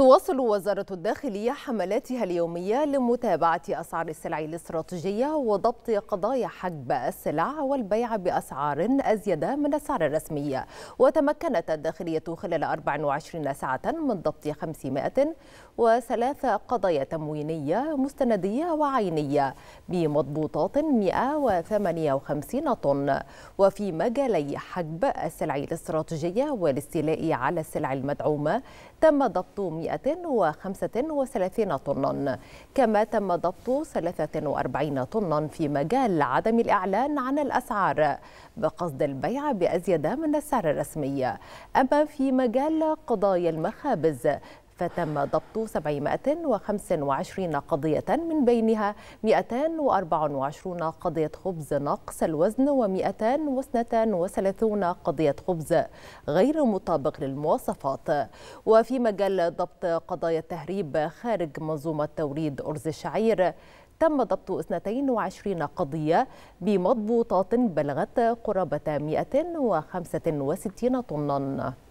تواصل وزارة الداخلية حملاتها اليومية لمتابعة أسعار السلع الاستراتيجية وضبط قضايا حجب السلع والبيع بأسعار أزيد من السعر الرسمي وتمكنت الداخلية خلال 24 ساعة من ضبط 500 وثلاث قضايا تموينية مستندية وعينية بمضبوطات 158 طن وفي مجالي حجب السلع الاستراتيجية والاستيلاء على السلع المدعومة تم ضبط 135 طنا كما تم ضبط 43 طنا في مجال عدم الإعلان عن الأسعار بقصد البيع بأزيد من السعر الرسمي أما في مجال قضايا المخابز فتم ضبط 725 قضية من بينها 224 قضية خبز نقص الوزن و232 قضية خبز غير مطابق للمواصفات وفي مجال ضبط قضايا التهريب خارج منظومة توريد أرز الشعير تم ضبط 22 قضية بمضبوطات بلغت قرابة 165 طناً